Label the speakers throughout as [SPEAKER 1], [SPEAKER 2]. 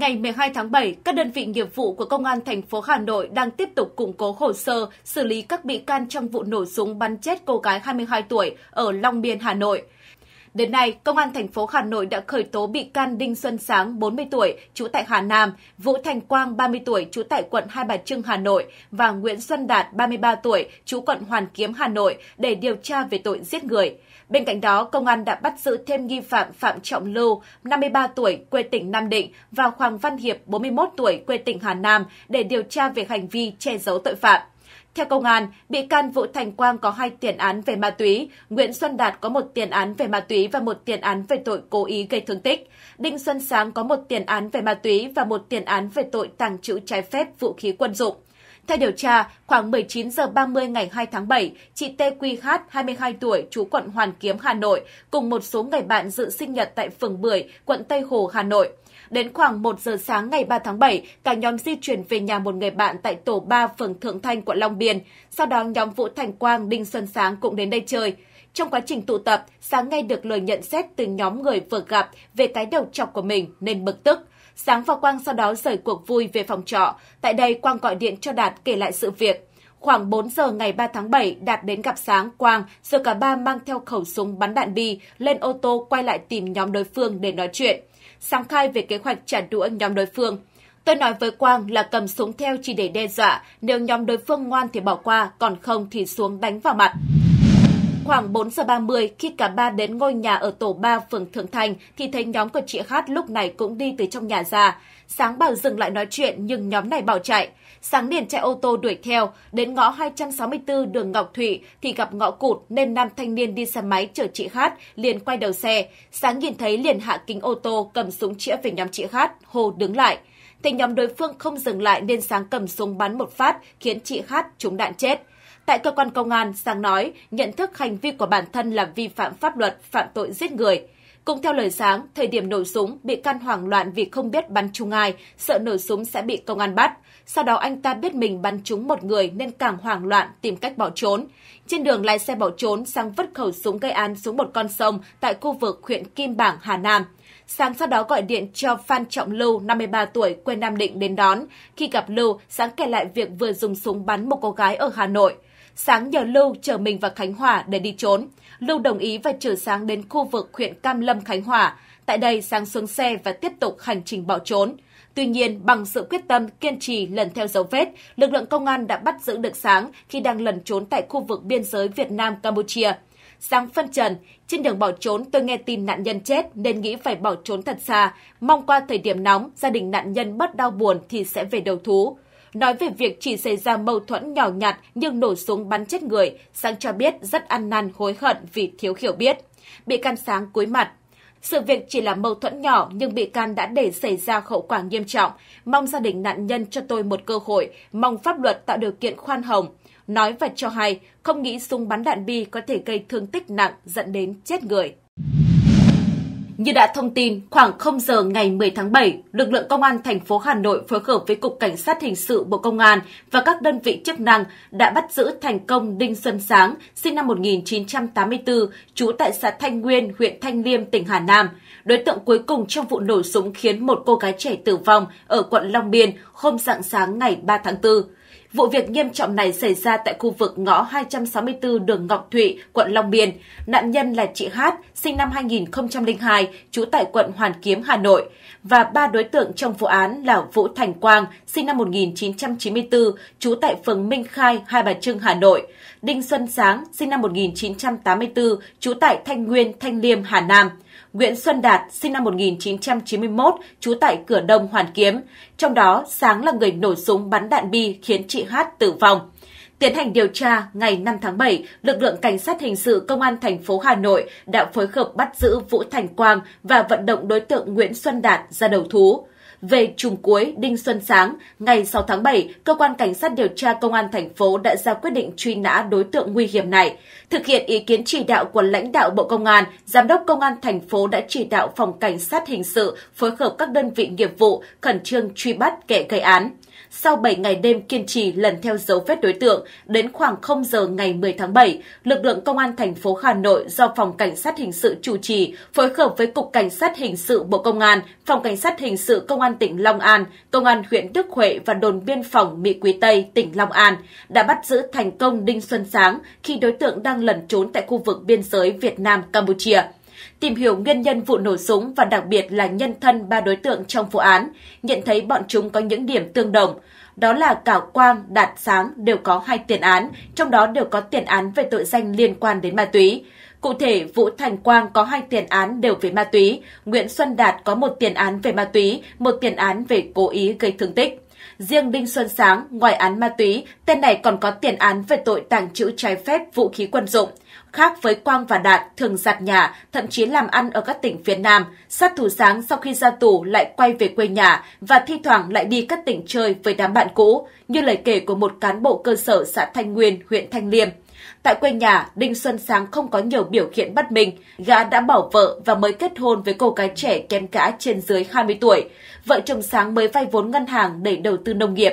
[SPEAKER 1] Ngày 12 tháng 7, các đơn vị nghiệp vụ của Công an thành phố Hà Nội đang tiếp tục củng cố hồ sơ xử lý các bị can trong vụ nổ súng bắn chết cô gái 22 tuổi ở Long Biên, Hà Nội. Đến nay, Công an thành phố Hà Nội đã khởi tố bị can Đinh Xuân Sáng, 40 tuổi, trú tại Hà Nam, Vũ Thành Quang, 30 tuổi, trú tại quận Hai Bà Trưng, Hà Nội và Nguyễn Xuân Đạt, 33 tuổi, trú quận Hoàn Kiếm, Hà Nội để điều tra về tội giết người. Bên cạnh đó, công an đã bắt giữ thêm nghi phạm Phạm Trọng Lưu, 53 tuổi, quê tỉnh Nam Định và Hoàng Văn Hiệp, 41 tuổi, quê tỉnh Hà Nam để điều tra về hành vi che giấu tội phạm. Theo công an, bị can Vũ Thành Quang có hai tiền án về ma túy, Nguyễn Xuân Đạt có một tiền án về ma túy và một tiền án về tội cố ý gây thương tích. Đinh Xuân Sáng có một tiền án về ma túy và một tiền án về tội tàng trữ trái phép vũ khí quân dụng. Theo điều tra, khoảng 19 giờ 30 ngày 2 tháng 7, chị TQH, 22 tuổi, trú quận Hoàn Kiếm, Hà Nội, cùng một số người bạn dự sinh nhật tại phường Bưởi, quận Tây Hồ, Hà Nội. Đến khoảng 1 giờ sáng ngày 3 tháng 7, cả nhóm di chuyển về nhà một người bạn tại tổ 3 phường Thượng Thanh, quận Long Biên. Sau đó nhóm Vũ Thành Quang, Đinh Xuân Sáng cũng đến đây chơi. Trong quá trình tụ tập, Sáng nghe được lời nhận xét từ nhóm người vừa gặp về cái đầu chọc của mình nên bực tức. Sáng và Quang sau đó rời cuộc vui về phòng trọ. Tại đây, Quang gọi điện cho Đạt kể lại sự việc. Khoảng 4 giờ ngày 3 tháng 7, Đạt đến gặp Sáng, Quang, rồi cả ba mang theo khẩu súng bắn đạn bi, lên ô tô quay lại tìm nhóm đối phương để nói chuyện. Sáng khai về kế hoạch trả đũa nhóm đối phương. Tôi nói với Quang là cầm súng theo chỉ để đe dọa, nếu nhóm đối phương ngoan thì bỏ qua, còn không thì xuống đánh vào mặt. Khoảng 4 giờ 30, khi cả ba đến ngôi nhà ở tổ 3 phường Thượng Thành thì thấy nhóm của chị Hát lúc này cũng đi từ trong nhà ra. Sáng bảo dừng lại nói chuyện nhưng nhóm này bỏ chạy. Sáng liền chạy ô tô đuổi theo, đến ngõ 264 đường Ngọc Thụy thì gặp ngõ cụt nên nam thanh niên đi xe máy chở chị Hát liền quay đầu xe. Sáng nhìn thấy liền hạ kính ô tô cầm súng chĩa về nhóm chị Hát, hồ đứng lại. Thì nhóm đối phương không dừng lại nên sáng cầm súng bắn một phát khiến chị Hát trúng đạn chết. Tại cơ quan công an, Sang nói nhận thức hành vi của bản thân là vi phạm pháp luật, phạm tội giết người. Cũng theo lời Sáng, thời điểm nổ súng, bị can hoảng loạn vì không biết bắn trúng ai, sợ nổ súng sẽ bị công an bắt. Sau đó anh ta biết mình bắn trúng một người nên càng hoảng loạn tìm cách bỏ trốn. Trên đường lái xe bỏ trốn, Sang vứt khẩu súng gây án xuống một con sông tại khu vực huyện Kim Bảng, Hà Nam. Sáng sau đó gọi điện cho Phan Trọng Lưu, 53 tuổi, quê Nam Định đến đón. Khi gặp Lưu, Sáng kể lại việc vừa dùng súng bắn một cô gái ở Hà Nội. Sáng nhờ Lưu chở mình vào Khánh Hòa để đi trốn. Lưu đồng ý và chở Sáng đến khu vực huyện Cam Lâm, Khánh Hòa. Tại đây, Sáng xuống xe và tiếp tục hành trình bỏ trốn. Tuy nhiên, bằng sự quyết tâm kiên trì lần theo dấu vết, lực lượng công an đã bắt giữ được Sáng khi đang lẩn trốn tại khu vực biên giới Việt Nam-Campuchia. Sáng phân trần, trên đường bỏ trốn tôi nghe tin nạn nhân chết nên nghĩ phải bỏ trốn thật xa, mong qua thời điểm nóng gia đình nạn nhân bớt đau buồn thì sẽ về đầu thú. Nói về việc chỉ xảy ra mâu thuẫn nhỏ nhặt nhưng nổ súng bắn chết người, Sáng cho biết rất ăn năn hối hận vì thiếu hiểu biết. Bị can Sáng cúi mặt. Sự việc chỉ là mâu thuẫn nhỏ nhưng bị can đã để xảy ra hậu quả nghiêm trọng. Mong gia đình nạn nhân cho tôi một cơ hội, mong pháp luật tạo điều kiện khoan hồng. Nói và cho hay, không nghĩ súng bắn đạn bi có thể gây thương tích nặng dẫn đến chết người. Như đã thông tin, khoảng 0 giờ ngày 10 tháng 7, lực lượng công an thành phố Hà Nội phối hợp với Cục Cảnh sát Hình sự Bộ Công an và các đơn vị chức năng đã bắt giữ thành công Đinh Xuân Sáng, sinh năm 1984, trú tại xã Thanh Nguyên, huyện Thanh Liêm, tỉnh Hà Nam. Đối tượng cuối cùng trong vụ nổ súng khiến một cô gái trẻ tử vong ở quận Long Biên hôm rạng sáng ngày 3 tháng 4. Vụ việc nghiêm trọng này xảy ra tại khu vực ngõ 264 đường Ngọc Thụy, quận Long Biên. Nạn nhân là chị Hát, sinh năm 2002, trú tại quận Hoàn Kiếm, Hà Nội. Và ba đối tượng trong vụ án là Vũ Thành Quang, sinh năm 1994, trú tại phường Minh Khai, Hai Bà Trưng, Hà Nội. Đinh Xuân Sáng, sinh năm 1984, trú tại Thanh Nguyên, Thanh Liêm, Hà Nam. Nguyễn Xuân Đạt, sinh năm 1991, trú tại cửa Đông Hoàn Kiếm. Trong đó, Sáng là người nổ súng bắn đạn bi khiến chị Hát tử vong. Tiến hành điều tra, ngày 5 tháng 7, lực lượng cảnh sát hình sự công an thành phố Hà Nội đã phối hợp bắt giữ Vũ Thành Quang và vận động đối tượng Nguyễn Xuân Đạt ra đầu thú về trùng cuối Đinh Xuân Sáng, ngày 6 tháng 7, cơ quan cảnh sát điều tra công an thành phố đã ra quyết định truy nã đối tượng nguy hiểm này. Thực hiện ý kiến chỉ đạo của lãnh đạo Bộ Công an, giám đốc công an thành phố đã chỉ đạo phòng cảnh sát hình sự phối hợp các đơn vị nghiệp vụ khẩn trương truy bắt kẻ gây án. Sau 7 ngày đêm kiên trì lần theo dấu vết đối tượng, đến khoảng 0 giờ ngày 10 tháng 7, lực lượng công an thành phố Hà Nội do phòng cảnh sát hình sự chủ trì phối hợp với cục cảnh sát hình sự Bộ Công an, phòng cảnh sát hình sự Công an tỉnh Long An, Công an huyện Đức Huệ và đồn biên phòng Mỹ Quý Tây, tỉnh Long An đã bắt giữ thành công Đinh Xuân Sáng khi đối tượng đang lẩn trốn tại khu vực biên giới Việt Nam Campuchia tìm hiểu nguyên nhân vụ nổ súng và đặc biệt là nhân thân ba đối tượng trong vụ án, nhận thấy bọn chúng có những điểm tương đồng. Đó là cả Quang, Đạt Sáng đều có hai tiền án, trong đó đều có tiền án về tội danh liên quan đến ma túy. Cụ thể, Vũ Thành Quang có hai tiền án đều về ma túy, Nguyễn Xuân Đạt có một tiền án về ma túy, một tiền án về cố ý gây thương tích. Riêng Đinh Xuân Sáng, ngoài án ma túy, tên này còn có tiền án về tội tàng trữ trái phép vũ khí quân dụng. Khác với Quang và Đạt thường giặt nhà, thậm chí làm ăn ở các tỉnh phía Nam, sát thủ sáng sau khi ra tù lại quay về quê nhà và thi thoảng lại đi các tỉnh chơi với đám bạn cũ, như lời kể của một cán bộ cơ sở xã Thanh Nguyên, huyện Thanh Liêm. Tại quê nhà, Đinh Xuân Sáng không có nhiều biểu hiện bất minh. Gã đã bỏ vợ và mới kết hôn với cô gái trẻ kém cả trên dưới 20 tuổi. Vợ chồng Sáng mới vay vốn ngân hàng để đầu tư nông nghiệp.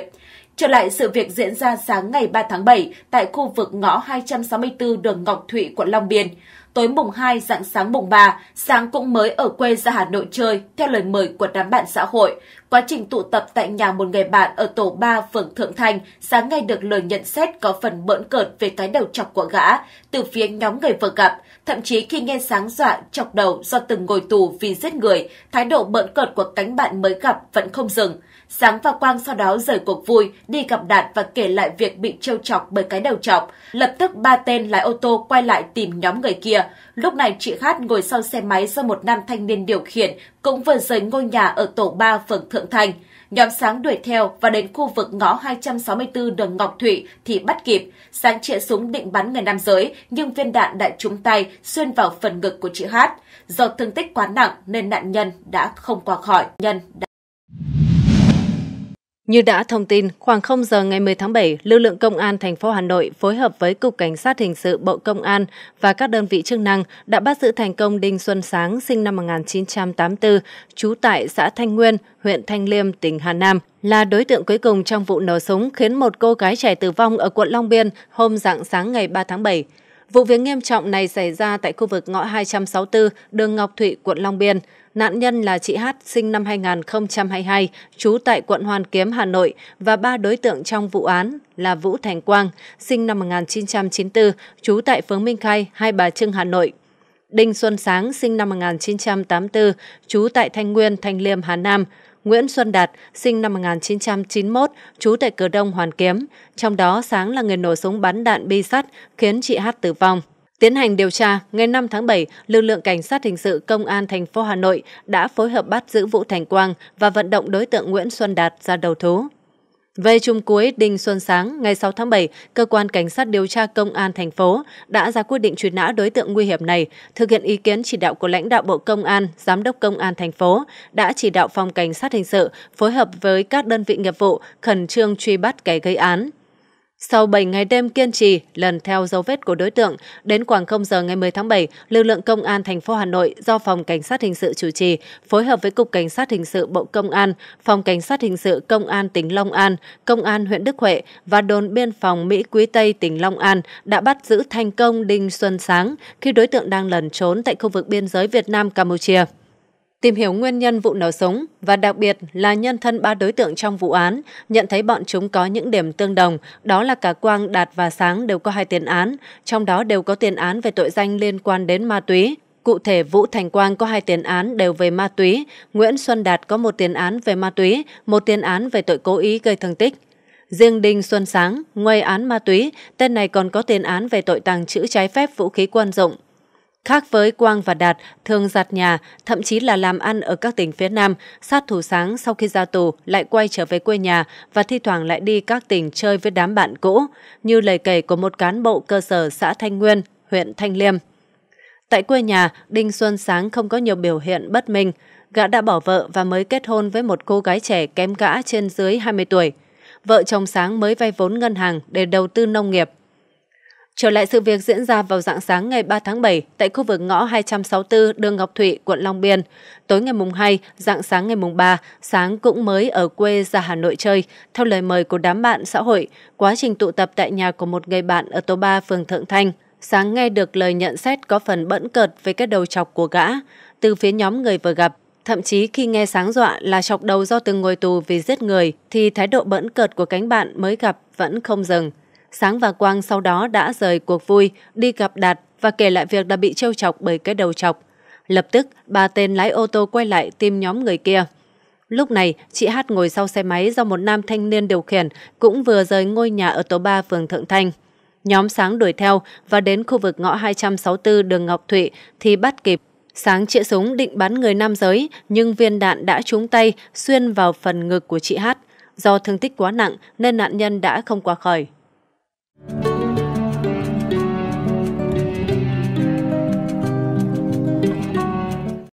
[SPEAKER 1] Trở lại sự việc diễn ra sáng ngày 3 tháng 7 tại khu vực ngõ 264 đường Ngọc Thụy, quận Long Biên tối mùng 2 dạng sáng mùng 3, Sáng cũng mới ở quê ra Hà Nội chơi theo lời mời của đám bạn xã hội. Quá trình tụ tập tại nhà một người bạn ở tổ 3 phường Thượng Thành, Sáng ngay được lời nhận xét có phần bỡn cợt về cái đầu chọc của gã từ phía nhóm người vừa gặp. Thậm chí khi nghe Sáng dọa chọc đầu do từng ngồi tù vì giết người, thái độ bỡn cợt của cánh bạn mới gặp vẫn không dừng. Sáng và Quang sau đó rời cuộc vui, đi gặp Đạt và kể lại việc bị trêu chọc bởi cái đầu chọc. Lập tức ba tên lái ô tô quay lại tìm nhóm người kia. Lúc này chị Hát ngồi sau xe máy do một nam thanh niên điều khiển, cũng vừa rời ngôi nhà ở tổ 3 phường Thượng Thành. Nhóm sáng đuổi theo và đến khu vực ngõ 264 đường Ngọc Thụy thì bắt kịp. Sáng chĩa súng định bắn người nam giới, nhưng viên đạn đã trúng tay, xuyên vào phần ngực của chị Hát. Do thương tích quá nặng nên nạn nhân đã không qua khỏi. Nhân đã
[SPEAKER 2] như đã thông tin, khoảng 0 giờ ngày 10 tháng 7, lực lượng công an thành phố Hà Nội phối hợp với Cục Cảnh sát Hình sự Bộ Công an và các đơn vị chức năng đã bắt giữ thành công Đinh Xuân Sáng, sinh năm 1984, trú tại xã Thanh Nguyên, huyện Thanh Liêm, tỉnh Hà Nam, là đối tượng cuối cùng trong vụ nổ súng khiến một cô gái trẻ tử vong ở quận Long Biên hôm dạng sáng ngày 3 tháng 7. Vụ việc nghiêm trọng này xảy ra tại khu vực ngõ 264, đường Ngọc Thụy, quận Long Biên. Nạn nhân là chị Hát sinh năm 2022, trú tại quận Hoàn Kiếm, Hà Nội và ba đối tượng trong vụ án là Vũ Thành Quang, sinh năm 1994, trú tại phường Minh Khai, Hai Bà Trưng, Hà Nội. Đinh Xuân Sáng, sinh năm 1984, trú tại Thanh Nguyên, Thanh Liêm, Hà Nam. Nguyễn Xuân Đạt, sinh năm 1991, trú tại Cửa Đông, Hoàn Kiếm. Trong đó, Sáng là người nổ súng bắn đạn bi sắt, khiến chị Hát tử vong. Tiến hành điều tra, ngày 5 tháng 7, lực lượng cảnh sát hình sự công an thành phố Hà Nội đã phối hợp bắt giữ Vũ Thành Quang và vận động đối tượng Nguyễn Xuân Đạt ra đầu thú. Về chung cuối Đinh Xuân Sáng, ngày 6 tháng 7, cơ quan cảnh sát điều tra công an thành phố đã ra quyết định truy nã đối tượng nguy hiểm này, thực hiện ý kiến chỉ đạo của lãnh đạo Bộ Công an, Giám đốc Công an thành phố đã chỉ đạo phòng cảnh sát hình sự phối hợp với các đơn vị nghiệp vụ khẩn trương truy bắt kẻ gây án. Sau 7 ngày đêm kiên trì lần theo dấu vết của đối tượng, đến khoảng 0 giờ ngày 10 tháng 7, lực lượng công an thành phố Hà Nội do phòng cảnh sát hình sự chủ trì, phối hợp với cục cảnh sát hình sự Bộ Công an, phòng cảnh sát hình sự Công an tỉnh Long An, Công an huyện Đức Huệ và đồn biên phòng Mỹ Quý Tây tỉnh Long An đã bắt giữ thành công Đinh Xuân Sáng khi đối tượng đang lẩn trốn tại khu vực biên giới Việt Nam Campuchia tìm hiểu nguyên nhân vụ nổ súng và đặc biệt là nhân thân ba đối tượng trong vụ án, nhận thấy bọn chúng có những điểm tương đồng, đó là cả Quang, Đạt và Sáng đều có hai tiền án, trong đó đều có tiền án về tội danh liên quan đến ma túy. Cụ thể, Vũ Thành Quang có hai tiền án đều về ma túy, Nguyễn Xuân Đạt có một tiền án về ma túy, một tiền án về tội cố ý gây thương tích. Riêng Đinh Xuân Sáng, ngoài án ma túy, tên này còn có tiền án về tội tàng trữ trái phép vũ khí quân dụng, Khác với Quang và Đạt, thường giặt nhà, thậm chí là làm ăn ở các tỉnh phía Nam, sát thủ sáng sau khi ra tù lại quay trở về quê nhà và thi thoảng lại đi các tỉnh chơi với đám bạn cũ, như lời kể của một cán bộ cơ sở xã Thanh Nguyên, huyện Thanh Liêm. Tại quê nhà, Đinh Xuân Sáng không có nhiều biểu hiện bất minh. Gã đã bỏ vợ và mới kết hôn với một cô gái trẻ kém gã trên dưới 20 tuổi. Vợ chồng Sáng mới vay vốn ngân hàng để đầu tư nông nghiệp. Trở lại sự việc diễn ra vào dạng sáng ngày 3 tháng 7 tại khu vực ngõ 264 đường Ngọc Thụy, quận Long Biên. Tối ngày mùng 2, dạng sáng ngày mùng 3, Sáng cũng mới ở quê ra Hà Nội chơi, theo lời mời của đám bạn xã hội, quá trình tụ tập tại nhà của một người bạn ở tổ 3 phường Thượng Thanh. Sáng nghe được lời nhận xét có phần bẫn cợt với cái đầu chọc của gã, từ phía nhóm người vừa gặp. Thậm chí khi nghe sáng dọa là chọc đầu do từng ngồi tù vì giết người, thì thái độ bẫn cợt của cánh bạn mới gặp vẫn không dừng. Sáng và Quang sau đó đã rời cuộc vui, đi gặp Đạt và kể lại việc đã bị trêu chọc bởi cái đầu chọc. Lập tức, ba tên lái ô tô quay lại tìm nhóm người kia. Lúc này, chị Hát ngồi sau xe máy do một nam thanh niên điều khiển cũng vừa rời ngôi nhà ở tổ 3 phường Thượng Thanh. Nhóm Sáng đuổi theo và đến khu vực ngõ 264 đường Ngọc Thụy thì bắt kịp. Sáng chĩa súng định bắn người nam giới nhưng viên đạn đã trúng tay xuyên vào phần ngực của chị Hát. Do thương tích quá nặng nên nạn nhân đã không qua khỏi. Thank you.